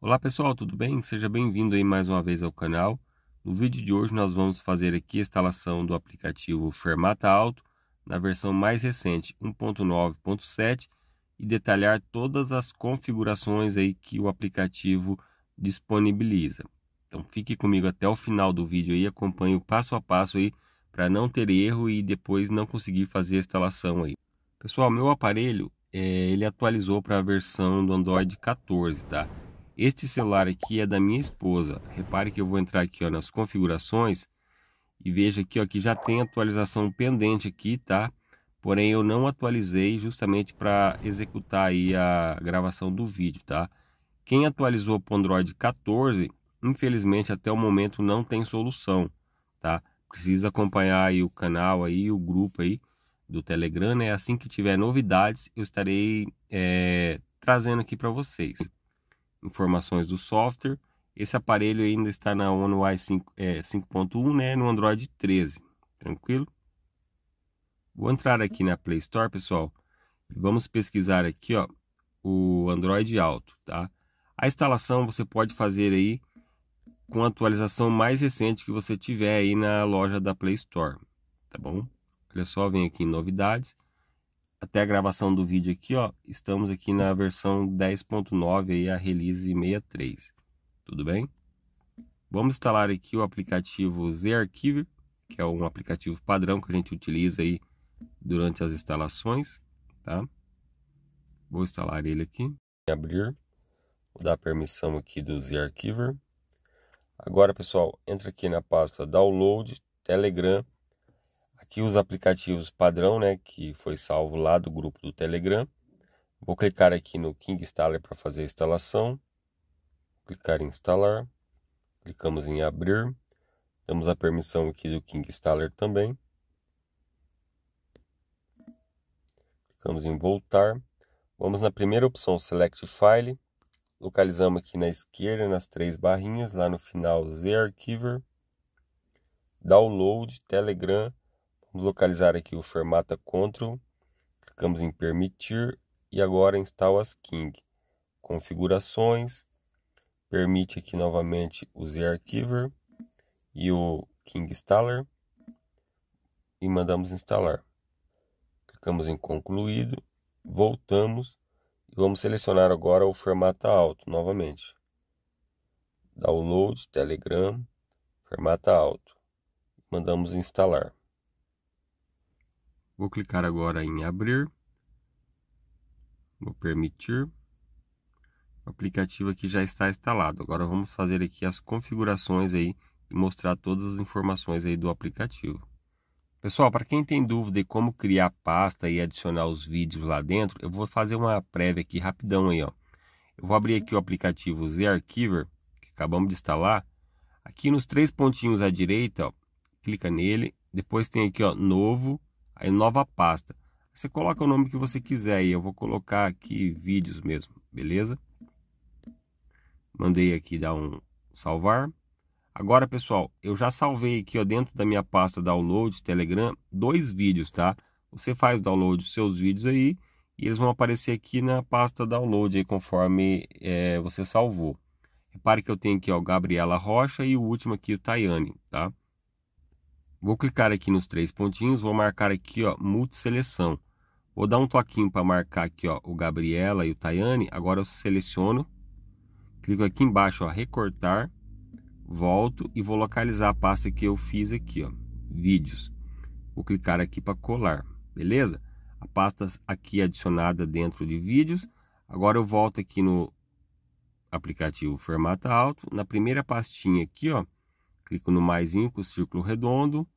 Olá pessoal, tudo bem? Seja bem-vindo aí mais uma vez ao canal. No vídeo de hoje nós vamos fazer aqui a instalação do aplicativo Fermata Auto na versão mais recente 1.9.7 e detalhar todas as configurações aí que o aplicativo disponibiliza. Então fique comigo até o final do vídeo e acompanhe o passo a passo aí para não ter erro e depois não conseguir fazer a instalação aí. Pessoal, meu aparelho é, ele atualizou para a versão do Android 14, tá? Este celular aqui é da minha esposa. Repare que eu vou entrar aqui ó, nas configurações e veja aqui ó, que já tem atualização pendente aqui, tá? Porém, eu não atualizei justamente para executar aí a gravação do vídeo, tá? Quem atualizou para o Android 14, infelizmente até o momento não tem solução, tá? Precisa acompanhar aí o canal aí, o grupo aí do Telegram, né? Assim que tiver novidades, eu estarei é, trazendo aqui para vocês informações do software. Esse aparelho ainda está na One UI 5.1, é, 5 né, no Android 13, tranquilo? Vou entrar aqui na Play Store, pessoal, e vamos pesquisar aqui, ó, o Android Auto, tá? A instalação você pode fazer aí com a atualização mais recente que você tiver aí na loja da Play Store, tá bom? Olha só, vem aqui em novidades até a gravação do vídeo aqui, ó, estamos aqui na versão 10.9 a release 63. Tudo bem? Vamos instalar aqui o aplicativo z archive que é um aplicativo padrão que a gente utiliza aí durante as instalações, tá? Vou instalar ele aqui, abrir, vou dar permissão aqui do Z-Archiver. Agora, pessoal, entra aqui na pasta Download, Telegram, Aqui os aplicativos padrão, né, que foi salvo lá do grupo do Telegram. Vou clicar aqui no King Installer para fazer a instalação. Clicar em instalar. Clicamos em abrir. Damos a permissão aqui do King Installer também. Clicamos em voltar. Vamos na primeira opção Select File. Localizamos aqui na esquerda, nas três barrinhas, lá no final Z Archiver, Download, Telegram localizar aqui o Fermata Control, clicamos em Permitir e agora instala as King. Configurações, permite aqui novamente o Z-Archiver e o King Installer e mandamos instalar. Clicamos em concluído, voltamos e vamos selecionar agora o formato alto novamente. Download, Telegram, formato alto. Mandamos instalar. Vou clicar agora em abrir. Vou permitir. O aplicativo aqui já está instalado. Agora vamos fazer aqui as configurações aí e mostrar todas as informações aí do aplicativo. Pessoal, para quem tem dúvida de como criar pasta e adicionar os vídeos lá dentro, eu vou fazer uma prévia aqui rapidão aí, ó. Eu vou abrir aqui o aplicativo ZArchiver, que acabamos de instalar. Aqui nos três pontinhos à direita, ó, clica nele. Depois tem aqui, ó, novo, aí nova pasta. Você coloca o nome que você quiser aí, eu vou colocar aqui vídeos mesmo, beleza? Mandei aqui dar um salvar. Agora, pessoal, eu já salvei aqui ó, dentro da minha pasta download Telegram dois vídeos, tá? Você faz o download dos seus vídeos aí e eles vão aparecer aqui na pasta download aí, conforme é, você salvou. Repare que eu tenho aqui ó, Gabriela Rocha e o último aqui o Tayane, tá? Vou clicar aqui nos três pontinhos, vou marcar aqui, ó, multiseleção. Vou dar um toquinho para marcar aqui, ó, o Gabriela e o Tayane. Agora eu seleciono, clico aqui embaixo, ó, recortar, volto e vou localizar a pasta que eu fiz aqui, ó, vídeos. Vou clicar aqui para colar, beleza? A pasta aqui adicionada dentro de vídeos. Agora eu volto aqui no aplicativo Formata Alto, na primeira pastinha aqui, ó, Clico no maisinho com o círculo redondo.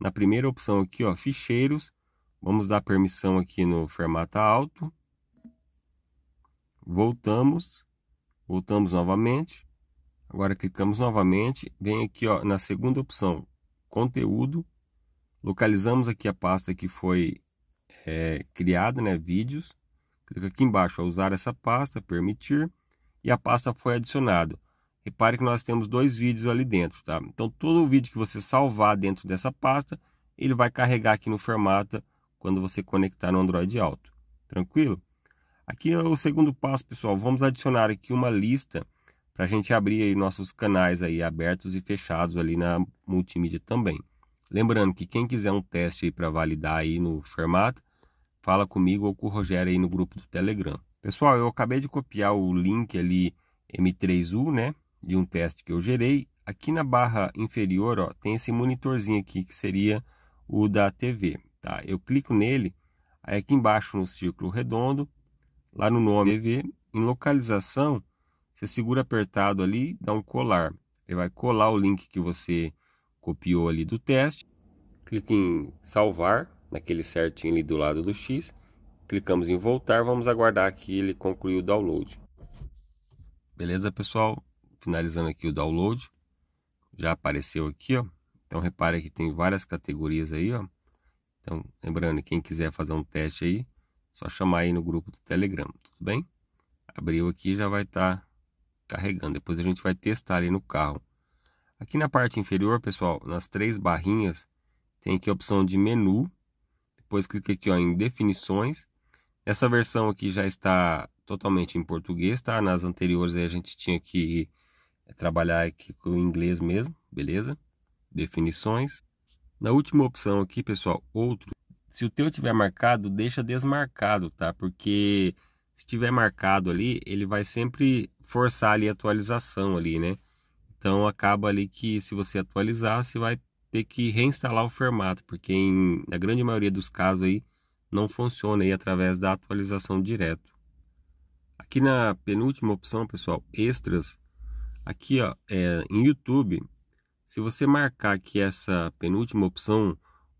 Na primeira opção aqui, ó, ficheiros. Vamos dar permissão aqui no formato alto. Voltamos. Voltamos novamente. Agora clicamos novamente. Vem aqui, ó, na segunda opção, conteúdo. Localizamos aqui a pasta que foi é, criada, né, vídeos. Clica aqui embaixo, ó, usar essa pasta, permitir. E a pasta foi adicionada. Repare que nós temos dois vídeos ali dentro, tá? Então todo o vídeo que você salvar dentro dessa pasta, ele vai carregar aqui no Fermata quando você conectar no Android Auto. Tranquilo? Aqui é o segundo passo, pessoal. Vamos adicionar aqui uma lista para a gente abrir aí nossos canais aí abertos e fechados ali na multimídia também. Lembrando que quem quiser um teste para validar aí no Fermata, fala comigo ou com o Rogério aí no grupo do Telegram. Pessoal, eu acabei de copiar o link ali M3U, né? de um teste que eu gerei. Aqui na barra inferior ó, tem esse monitorzinho aqui que seria o da TV. Tá? Eu clico nele, aí aqui embaixo no círculo redondo, lá no nome TV, em localização, você segura apertado ali, dá um colar. Ele vai colar o link que você copiou ali do teste. Clique em salvar, naquele certinho ali do lado do X. Clicamos em voltar, vamos aguardar que ele conclui o download. Beleza, pessoal? finalizando aqui o download, já apareceu aqui, ó. Então repare que tem várias categorias aí, ó. Então, lembrando, quem quiser fazer um teste aí, só chamar aí no grupo do Telegram, tudo bem? Abriu aqui já vai estar tá carregando. Depois a gente vai testar aí no carro. Aqui na parte inferior, pessoal, nas três barrinhas, tem aqui a opção de menu. Depois clica aqui ó, em definições. Essa versão aqui já está totalmente em português, tá? Nas anteriores aí a gente tinha que é trabalhar aqui com o inglês mesmo, beleza? Definições. Na última opção aqui, pessoal, outro. Se o teu tiver marcado, deixa desmarcado, tá? Porque se tiver marcado ali, ele vai sempre forçar ali a atualização ali, né? Então acaba ali que se você atualizar, você vai ter que reinstalar o formato, porque em, na grande maioria dos casos aí não funciona aí através da atualização direto. Aqui na penúltima opção, pessoal, extras, Aqui ó, é, em YouTube, se você marcar aqui essa penúltima opção,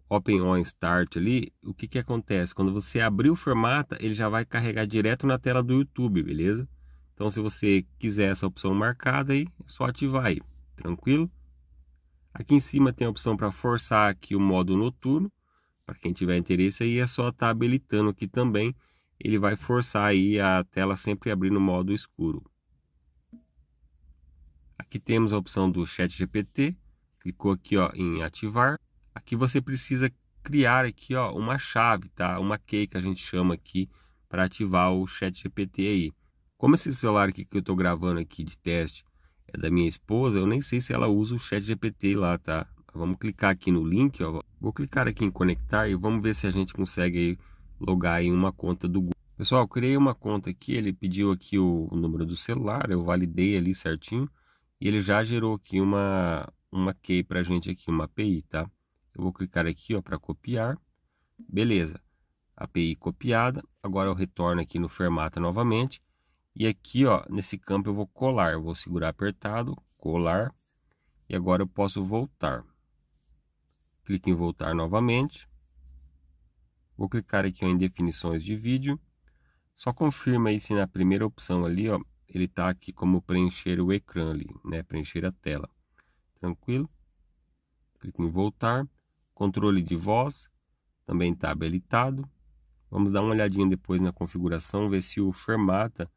Open On Start ali, o que que acontece? Quando você abrir o formato, ele já vai carregar direto na tela do YouTube, beleza? Então se você quiser essa opção marcada aí, é só ativar aí, tranquilo? Aqui em cima tem a opção para forçar aqui o modo noturno, para quem tiver interesse aí é só estar tá habilitando aqui também, ele vai forçar aí a tela sempre abrindo no modo escuro. Aqui temos a opção do Chat GPT. Clicou aqui ó, em ativar. Aqui você precisa criar aqui ó, uma chave, tá? Uma key que a gente chama aqui para ativar o Chat GPT aí. Como esse celular aqui que eu estou gravando aqui de teste é da minha esposa, eu nem sei se ela usa o Chat GPT lá, tá? Vamos clicar aqui no link, ó. Vou clicar aqui em conectar e vamos ver se a gente consegue aí logar em uma conta do Google. Pessoal, criei uma conta aqui, ele pediu aqui o número do celular, eu validei ali certinho. E ele já gerou aqui uma, uma key para a gente aqui, uma API, tá? Eu vou clicar aqui, ó, para copiar. Beleza. API copiada. Agora eu retorno aqui no Fermata novamente. E aqui, ó, nesse campo eu vou colar. Eu vou segurar apertado, colar. E agora eu posso voltar. Clique em voltar novamente. Vou clicar aqui ó, em definições de vídeo. Só confirma aí se na primeira opção ali, ó, ele está aqui como preencher o ecrã ali, né? Preencher a tela. Tranquilo? Clico em voltar. Controle de voz também está habilitado. Vamos dar uma olhadinha depois na configuração, ver se o Fermata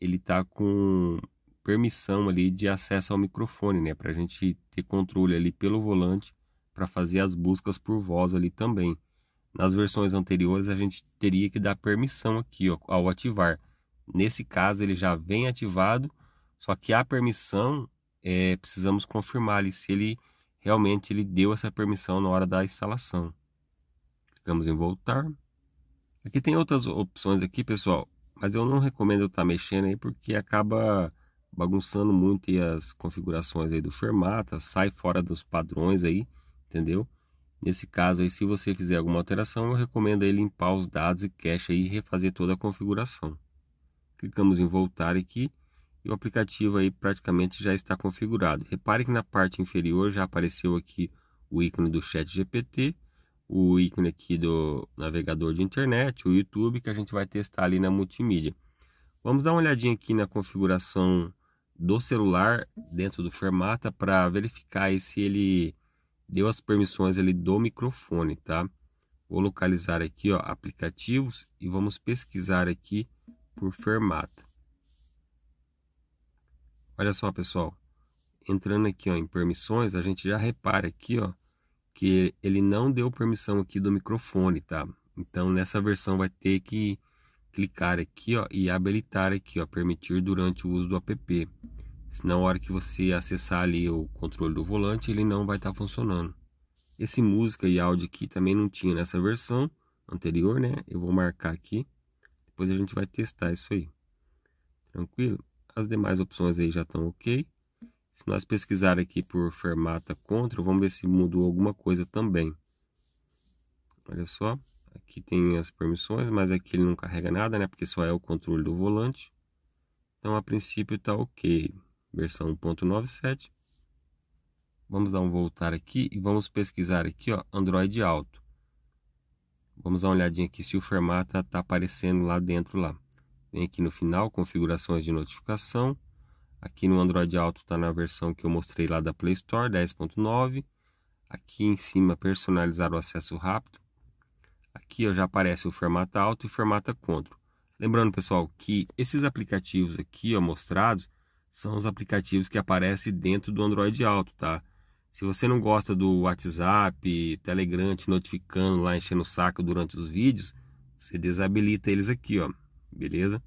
ele está com permissão ali de acesso ao microfone, né? Para a gente ter controle ali pelo volante para fazer as buscas por voz ali também. Nas versões anteriores a gente teria que dar permissão aqui ó, ao ativar. Nesse caso, ele já vem ativado, só que a permissão, é, precisamos confirmar ali se ele realmente ele deu essa permissão na hora da instalação. Clicamos em voltar. Aqui tem outras opções aqui, pessoal, mas eu não recomendo estar tá mexendo aí porque acaba bagunçando muito as configurações aí do Fermata, sai fora dos padrões aí, entendeu? Nesse caso aí, se você fizer alguma alteração, eu recomendo aí limpar os dados e cache aí e refazer toda a configuração. Clicamos em voltar aqui e o aplicativo aí praticamente já está configurado. Repare que na parte inferior já apareceu aqui o ícone do chat GPT, o ícone aqui do navegador de internet, o YouTube que a gente vai testar ali na multimídia. Vamos dar uma olhadinha aqui na configuração do celular dentro do Fermata para verificar se ele deu as permissões ali do microfone, tá? Vou localizar aqui, ó, aplicativos e vamos pesquisar aqui por Fermat. Olha só, pessoal. Entrando aqui ó, em permissões, a gente já repara aqui ó, que ele não deu permissão aqui do microfone, tá? Então, nessa versão vai ter que clicar aqui ó, e habilitar aqui, ó, permitir durante o uso do app. Senão, a hora que você acessar ali o controle do volante, ele não vai estar tá funcionando. Esse música e áudio aqui também não tinha nessa versão anterior, né? Eu vou marcar aqui. Depois a gente vai testar isso aí. Tranquilo? As demais opções aí já estão ok. Se nós pesquisar aqui por fermata contra, vamos ver se mudou alguma coisa também. Olha só, aqui tem as permissões, mas aqui ele não carrega nada, né? Porque só é o controle do volante. Então, a princípio está ok. Versão 1.97. Vamos dar um voltar aqui e vamos pesquisar aqui, ó, Android Auto. Vamos dar uma olhadinha aqui se o Fermata está aparecendo lá dentro lá. Vem aqui no final, configurações de notificação. Aqui no Android Auto está na versão que eu mostrei lá da Play Store, 10.9. Aqui em cima, personalizar o acesso rápido. Aqui ó, já aparece o Fermata Auto e o Fermata Control. Lembrando, pessoal, que esses aplicativos aqui ó, mostrados são os aplicativos que aparecem dentro do Android Auto, tá? Se você não gosta do WhatsApp, Telegram te notificando lá, enchendo o saco durante os vídeos, você desabilita eles aqui, ó. Beleza?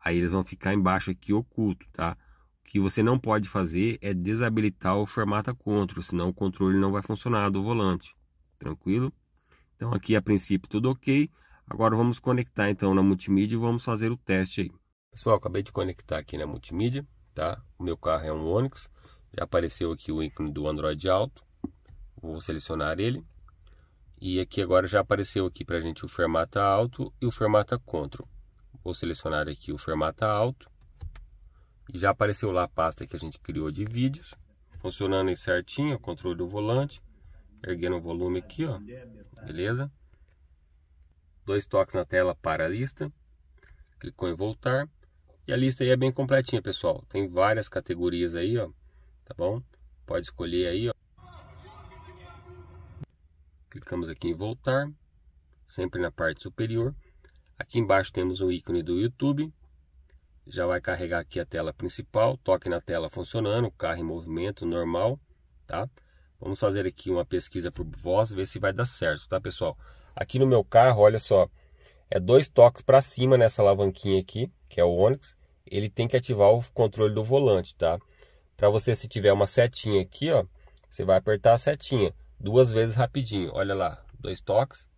Aí eles vão ficar embaixo aqui oculto, tá? O que você não pode fazer é desabilitar o formato control, senão o controle não vai funcionar do volante. Tranquilo? Então aqui a princípio tudo ok. Agora vamos conectar então na multimídia e vamos fazer o teste aí. Pessoal, acabei de conectar aqui na multimídia, tá? O meu carro é um Onix já apareceu aqui o ícone do Android Auto. Vou selecionar ele. E aqui agora já apareceu aqui para a gente o Fermata Alto e o Fermata Control. Vou selecionar aqui o Fermata Alto. E já apareceu lá a pasta que a gente criou de vídeos. Funcionando aí certinho, o controle do volante. Erguendo o volume aqui, ó. Beleza? Dois toques na tela para a lista. Clicou em voltar. E a lista aí é bem completinha, pessoal. Tem várias categorias aí, ó tá bom? Pode escolher aí, ó. Clicamos aqui em voltar, sempre na parte superior. Aqui embaixo temos o ícone do YouTube. Já vai carregar aqui a tela principal, toque na tela funcionando, carro em movimento normal, tá? Vamos fazer aqui uma pesquisa por voz, ver se vai dar certo, tá, pessoal? Aqui no meu carro, olha só, é dois toques para cima nessa alavanquinha aqui, que é o Onix. Ele tem que ativar o controle do volante, tá? Para você, se tiver uma setinha aqui, ó, você vai apertar a setinha duas vezes rapidinho. Olha lá, dois toques.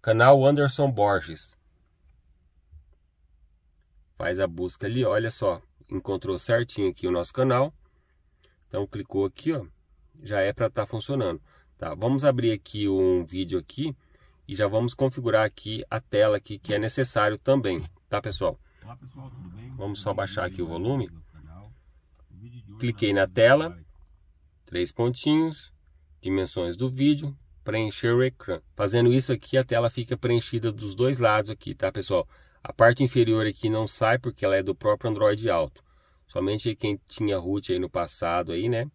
Canal Anderson Borges. Faz a busca ali, olha só. Encontrou certinho aqui o nosso canal. Então clicou aqui, ó. Já é para estar tá funcionando. Tá, vamos abrir aqui um vídeo aqui e já vamos configurar aqui a tela aqui que é necessário também, tá pessoal? Olá, pessoal vamos só tá baixar aqui o volume. Cliquei na tela, três pontinhos, dimensões do vídeo, preencher o ecrã. Fazendo isso aqui, a tela fica preenchida dos dois lados aqui, tá, pessoal? A parte inferior aqui não sai porque ela é do próprio Android Auto. Somente quem tinha root aí no passado aí, né?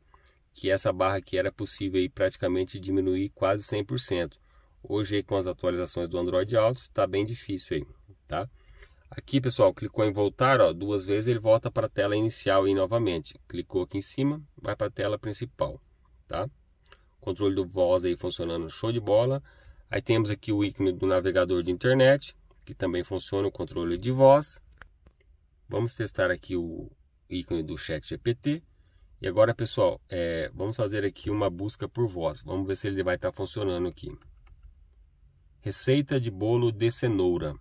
Que essa barra aqui era possível aí praticamente diminuir quase 100%. Hoje com as atualizações do Android Auto está bem difícil aí, tá? Aqui, pessoal, clicou em voltar, ó, duas vezes ele volta para a tela inicial e novamente. Clicou aqui em cima, vai para a tela principal, tá? Controle do voz aí funcionando show de bola. Aí temos aqui o ícone do navegador de internet, que também funciona o controle de voz. Vamos testar aqui o ícone do chat GPT. E agora, pessoal, é, vamos fazer aqui uma busca por voz. Vamos ver se ele vai estar tá funcionando aqui. Receita de bolo de cenoura.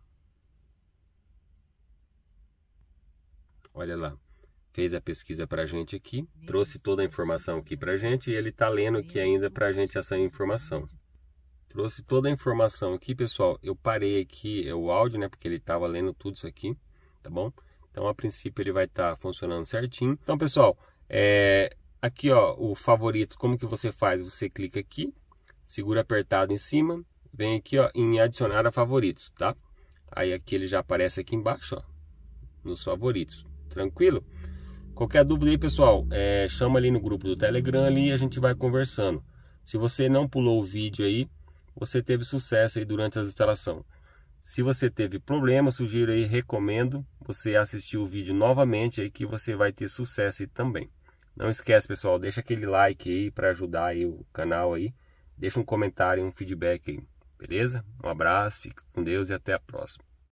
Olha lá. Fez a pesquisa para a gente aqui, trouxe toda a informação aqui para a gente e ele está lendo aqui ainda para a gente essa informação. Trouxe toda a informação aqui, pessoal. Eu parei aqui é o áudio, né? Porque ele estava lendo tudo isso aqui, tá bom? Então, a princípio, ele vai estar tá funcionando certinho. Então, pessoal, é... aqui, ó, o favorito, como que você faz? Você clica aqui, segura apertado em cima, vem aqui, ó, em adicionar a favoritos, tá? Aí aqui ele já aparece aqui embaixo, ó, nos favoritos. Tranquilo? Qualquer dúvida aí, pessoal, é, chama ali no grupo do Telegram ali e a gente vai conversando. Se você não pulou o vídeo aí, você teve sucesso aí durante a instalação. Se você teve problema, sugiro aí, recomendo você assistir o vídeo novamente aí que você vai ter sucesso aí também. Não esquece, pessoal, deixa aquele like aí para ajudar aí o canal aí. Deixa um comentário, um feedback aí, beleza? Um abraço, fique com Deus e até a próxima.